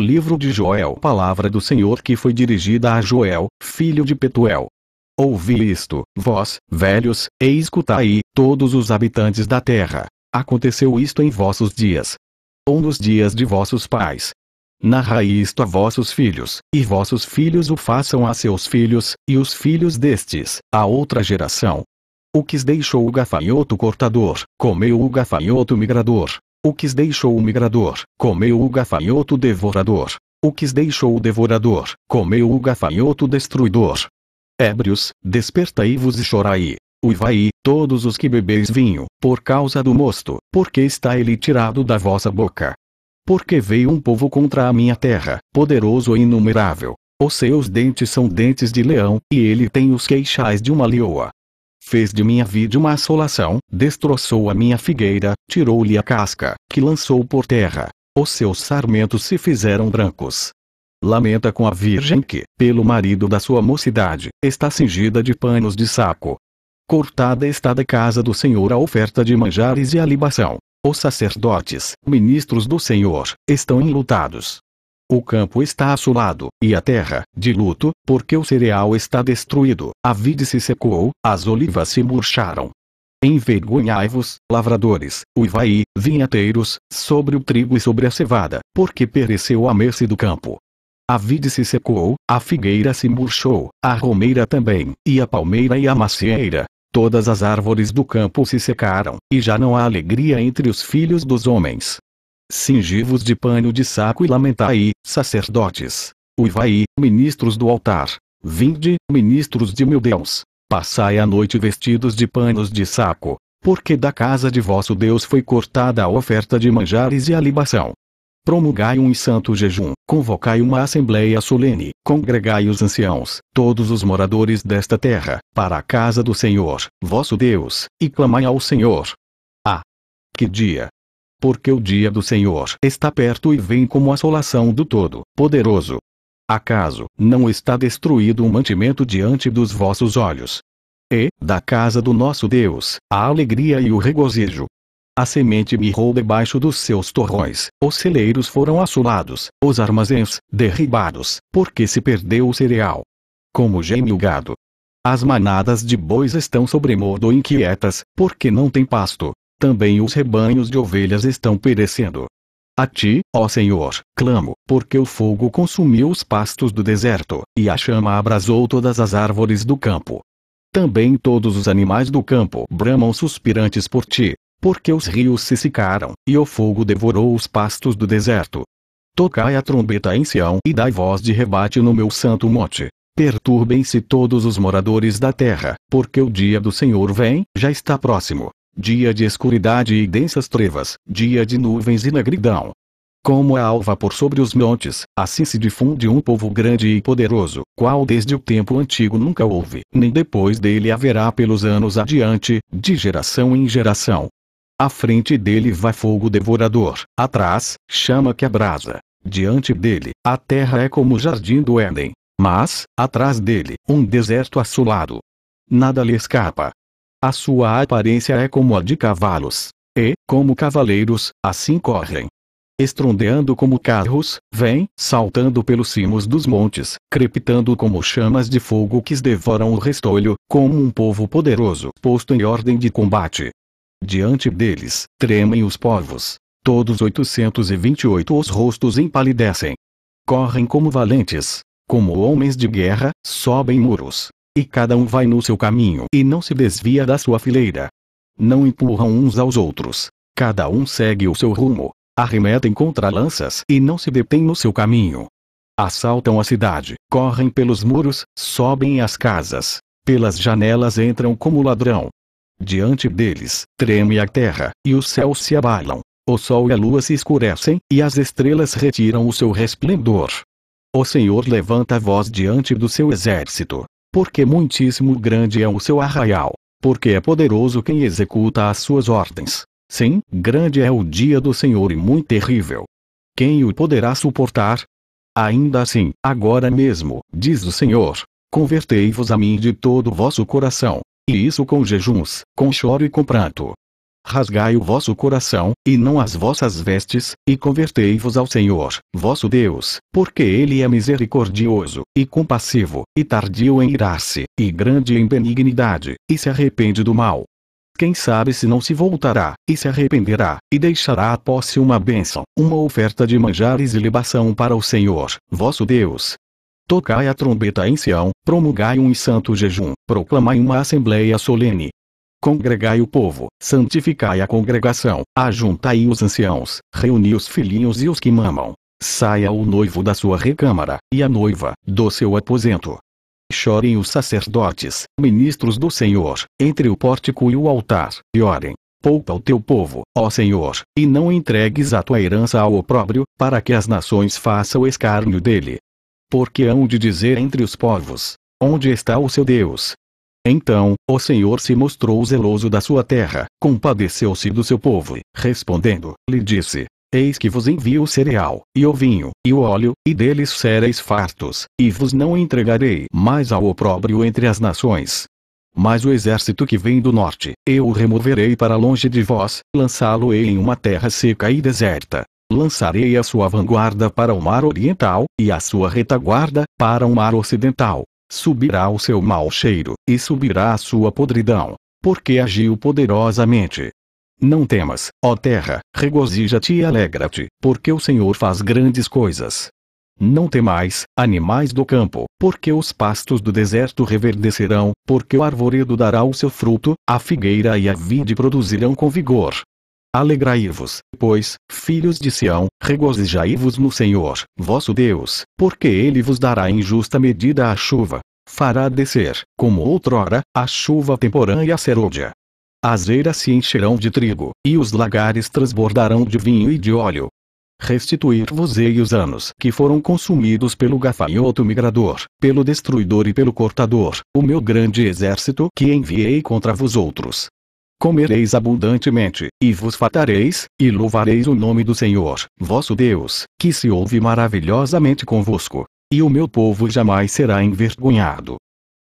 livro de Joel, palavra do Senhor que foi dirigida a Joel, filho de Petuel. Ouvi isto, vós, velhos, e escutai, todos os habitantes da terra. Aconteceu isto em vossos dias. Ou nos dias de vossos pais. Narrai isto a vossos filhos, e vossos filhos o façam a seus filhos, e os filhos destes, a outra geração. O que deixou o gafanhoto cortador, comeu o gafanhoto migrador, o que deixou o migrador, comeu o gafanhoto devorador. O que deixou o devorador, comeu o gafanhoto destruidor. Ébrios, despertai-vos e chorai. Uivai, todos os que bebeis vinho, por causa do mosto, porque está ele tirado da vossa boca. Porque veio um povo contra a minha terra, poderoso e inumerável. Os seus dentes são dentes de leão, e ele tem os queixais de uma leoa fez de minha vida uma assolação, destroçou a minha figueira, tirou-lhe a casca, que lançou por terra. Os seus sarmentos se fizeram brancos. Lamenta com a virgem que, pelo marido da sua mocidade, está cingida de panos de saco. Cortada está da casa do Senhor a oferta de manjares e a libação. Os sacerdotes, ministros do Senhor, estão enlutados, o campo está assolado, e a terra, de luto, porque o cereal está destruído, a vide se secou, as olivas se murcharam. Envergonhai-vos, lavradores, uivaí, vinhateiros, sobre o trigo e sobre a cevada, porque pereceu a mercê do campo. A vide se secou, a figueira se murchou, a romeira também, e a palmeira e a macieira. Todas as árvores do campo se secaram, e já não há alegria entre os filhos dos homens. Cingivos de pano de saco e lamentai, sacerdotes. Uivai, ministros do altar. Vinde, ministros de meu Deus. Passai a noite vestidos de panos de saco, porque da casa de vosso Deus foi cortada a oferta de manjares e a libação. Promulgai um santo jejum, convocai uma assembleia solene, congregai os anciãos, todos os moradores desta terra, para a casa do Senhor, vosso Deus, e clamai ao Senhor. Ah! Que dia, porque o dia do Senhor está perto e vem como assolação do Todo-Poderoso. Acaso, não está destruído o um mantimento diante dos vossos olhos? E, da casa do nosso Deus, a alegria e o regozijo. A semente mirrou debaixo dos seus torrões, os celeiros foram assolados, os armazéns, derribados, porque se perdeu o cereal. Como geme o gado. As manadas de bois estão sobre mordo inquietas, porque não tem pasto também os rebanhos de ovelhas estão perecendo. A ti, ó Senhor, clamo, porque o fogo consumiu os pastos do deserto, e a chama abrasou todas as árvores do campo. Também todos os animais do campo bramam suspirantes por ti, porque os rios se secaram, e o fogo devorou os pastos do deserto. Tocai a trombeta em Sião e dai voz de rebate no meu santo monte. Perturbem-se todos os moradores da terra, porque o dia do Senhor vem, já está próximo dia de escuridade e densas trevas, dia de nuvens e negridão. Como a alva por sobre os montes, assim se difunde um povo grande e poderoso, qual desde o tempo antigo nunca houve, nem depois dele haverá pelos anos adiante, de geração em geração. À frente dele vai fogo devorador, atrás, chama que abrasa. Diante dele, a terra é como o jardim do Éden, mas, atrás dele, um deserto assolado. Nada lhe escapa. A sua aparência é como a de cavalos. E, como cavaleiros, assim correm. Estrondeando como carros, vêm, saltando pelos cimos dos montes, crepitando como chamas de fogo que devoram o restolho, como um povo poderoso posto em ordem de combate. Diante deles, tremem os povos. Todos 828 os rostos empalidecem. Correm como valentes, como homens de guerra, sobem muros, e cada um vai no seu caminho e não se desvia da sua fileira. Não empurram uns aos outros. Cada um segue o seu rumo. Arremetem contra lanças e não se detêm no seu caminho. Assaltam a cidade, correm pelos muros, sobem as casas. Pelas janelas entram como ladrão. Diante deles, treme a terra, e os céus se abalam. O sol e a lua se escurecem, e as estrelas retiram o seu resplendor. O Senhor levanta a voz diante do seu exército, porque muitíssimo grande é o seu arraial. Porque é poderoso quem executa as suas ordens. Sim, grande é o dia do Senhor e muito terrível. Quem o poderá suportar? Ainda assim, agora mesmo, diz o Senhor, convertei-vos a mim de todo o vosso coração, e isso com jejuns, com choro e com pranto. Rasgai o vosso coração, e não as vossas vestes, e convertei-vos ao Senhor, vosso Deus, porque Ele é misericordioso, e compassivo, e tardio em irar-se, e grande em benignidade, e se arrepende do mal. Quem sabe se não se voltará, e se arrependerá, e deixará a posse uma bênção, uma oferta de manjares e libação para o Senhor, vosso Deus. Tocai a trombeta em Sião, promulgai um santo jejum, proclamai uma assembleia solene, Congregai o povo, santificai a congregação, ajuntai os anciãos, reuni os filhinhos e os que mamam. Saia o noivo da sua recâmara, e a noiva, do seu aposento. Chorem os sacerdotes, ministros do Senhor, entre o pórtico e o altar, e orem. Poupa o teu povo, ó Senhor, e não entregues a tua herança ao opróbrio, para que as nações façam escárnio dele. Porque hão de dizer entre os povos: Onde está o seu Deus? Então, o Senhor se mostrou zeloso da sua terra, compadeceu-se do seu povo, respondendo, lhe disse: Eis que vos envio o cereal, e o vinho, e o óleo, e deles sereis fartos, e vos não entregarei mais ao opróbrio entre as nações. Mas o exército que vem do norte, eu o removerei para longe de vós, lançá-lo-ei em uma terra seca e deserta. Lançarei a sua vanguarda para o mar oriental, e a sua retaguarda, para o mar ocidental subirá o seu mau cheiro, e subirá a sua podridão, porque agiu poderosamente. Não temas, ó terra, regozija-te e alegra-te, porque o Senhor faz grandes coisas. Não temais, animais do campo, porque os pastos do deserto reverdecerão, porque o arvoredo dará o seu fruto, a figueira e a vide produzirão com vigor, Alegrai-vos, pois, filhos de Sião, regozijai-vos no Senhor, vosso Deus, porque ele vos dará em justa medida a chuva. Fará descer, como outrora, a chuva temporã e a serôdia. As eiras se encherão de trigo, e os lagares transbordarão de vinho e de óleo. Restituir-vos-ei os anos que foram consumidos pelo gafanhoto migrador, pelo destruidor e pelo cortador, o meu grande exército que enviei contra vós outros comereis abundantemente, e vos fartareis, e louvareis o nome do Senhor, vosso Deus, que se ouve maravilhosamente convosco. E o meu povo jamais será envergonhado.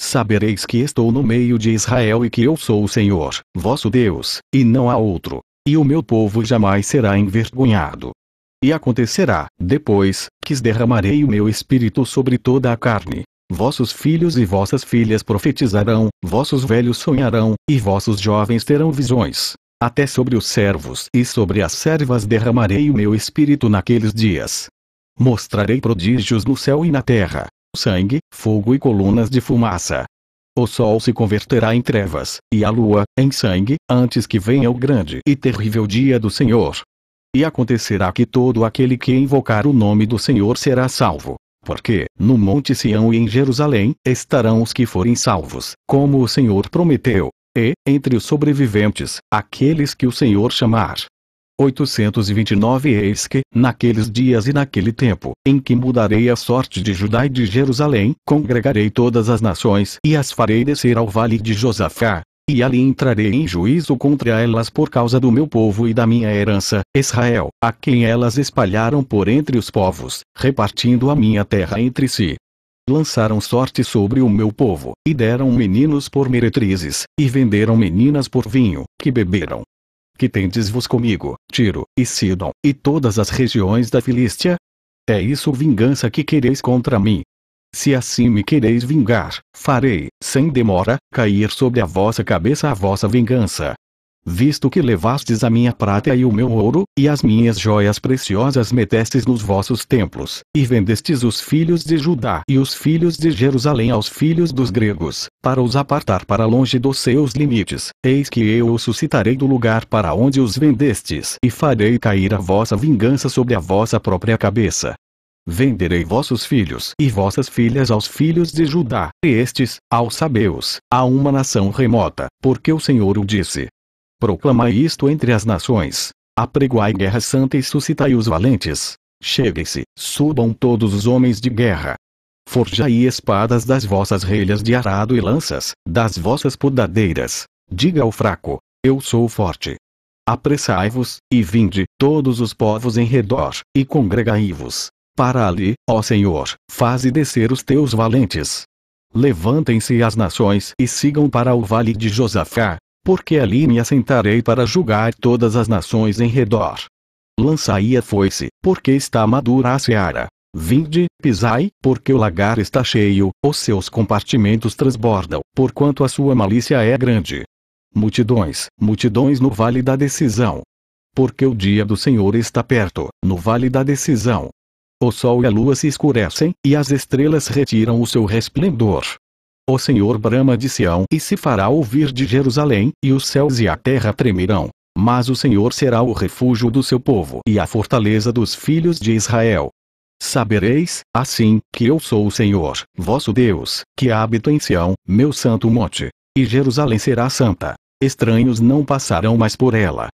Sabereis que estou no meio de Israel e que eu sou o Senhor, vosso Deus, e não há outro. E o meu povo jamais será envergonhado. E acontecerá, depois, que derramarei o meu espírito sobre toda a carne, Vossos filhos e vossas filhas profetizarão, vossos velhos sonharão, e vossos jovens terão visões. Até sobre os servos e sobre as servas derramarei o meu espírito naqueles dias. Mostrarei prodígios no céu e na terra: sangue, fogo e colunas de fumaça. O sol se converterá em trevas, e a lua, em sangue, antes que venha o grande e terrível dia do Senhor. E acontecerá que todo aquele que invocar o nome do Senhor será salvo. Porque, no Monte Sião e em Jerusalém, estarão os que forem salvos, como o Senhor prometeu. E, entre os sobreviventes, aqueles que o Senhor chamar. 829 Eis que, naqueles dias e naquele tempo, em que mudarei a sorte de Judá e de Jerusalém, congregarei todas as nações e as farei descer ao vale de Josafá, e ali entrarei em juízo contra elas por causa do meu povo e da minha herança, Israel, a quem elas espalharam por entre os povos, repartindo a minha terra entre si. Lançaram sorte sobre o meu povo, e deram meninos por meretrizes, e venderam meninas por vinho, que beberam. Que tendes-vos comigo, Tiro, e Sidon, e todas as regiões da Filístia? É isso vingança que quereis contra mim, se assim me quereis vingar, farei, sem demora, cair sobre a vossa cabeça a vossa vingança. Visto que levastes a minha prata e o meu ouro, e as minhas joias preciosas metestes nos vossos templos, e vendestes os filhos de Judá e os filhos de Jerusalém aos filhos dos gregos, para os apartar para longe dos seus limites, eis que eu os suscitarei do lugar para onde os vendestes, e farei cair a vossa vingança sobre a vossa própria cabeça. Venderei vossos filhos e vossas filhas aos filhos de Judá, e estes, aos sabeus, a uma nação remota, porque o Senhor o disse. Proclamai isto entre as nações. Apregoai guerra santa e suscitai os valentes. Cheguem-se, subam todos os homens de guerra. Forjai espadas das vossas relhas de arado e lanças, das vossas podadeiras. Diga ao fraco: Eu sou forte. Apressai-vos, e vinde, todos os povos em redor, e congregai-vos, para ali, ó Senhor, faze descer os teus valentes. Levantem-se as nações e sigam para o vale de Josafá, porque ali me assentarei para julgar todas as nações em redor. Lançai a foice, porque está madura a seara. Vinde, pisai, porque o lagar está cheio, os seus compartimentos transbordam, porquanto a sua malícia é grande. Multidões, multidões no vale da decisão. Porque o dia do Senhor está perto, no vale da decisão, o sol e a lua se escurecem, e as estrelas retiram o seu resplendor. O Senhor brama de Sião e se fará ouvir de Jerusalém, e os céus e a terra tremerão. Mas o Senhor será o refúgio do seu povo e a fortaleza dos filhos de Israel. Sabereis, assim, que eu sou o Senhor, vosso Deus, que habito em Sião, meu santo monte. E Jerusalém será santa. Estranhos não passarão mais por ela,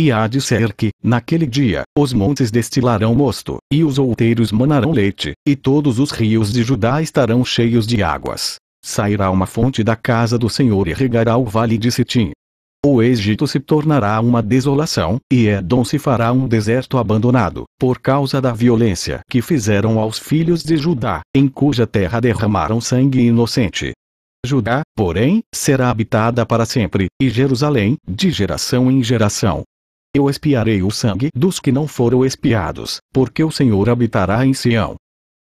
e há de ser que, naquele dia, os montes destilarão mosto, e os outeiros manarão leite, e todos os rios de Judá estarão cheios de águas. Sairá uma fonte da casa do Senhor e regará o vale de Sitim. O Egito se tornará uma desolação, e Edom se fará um deserto abandonado, por causa da violência que fizeram aos filhos de Judá, em cuja terra derramaram sangue inocente. Judá, porém, será habitada para sempre, e Jerusalém, de geração em geração. Eu espiarei o sangue dos que não foram espiados, porque o Senhor habitará em Sião,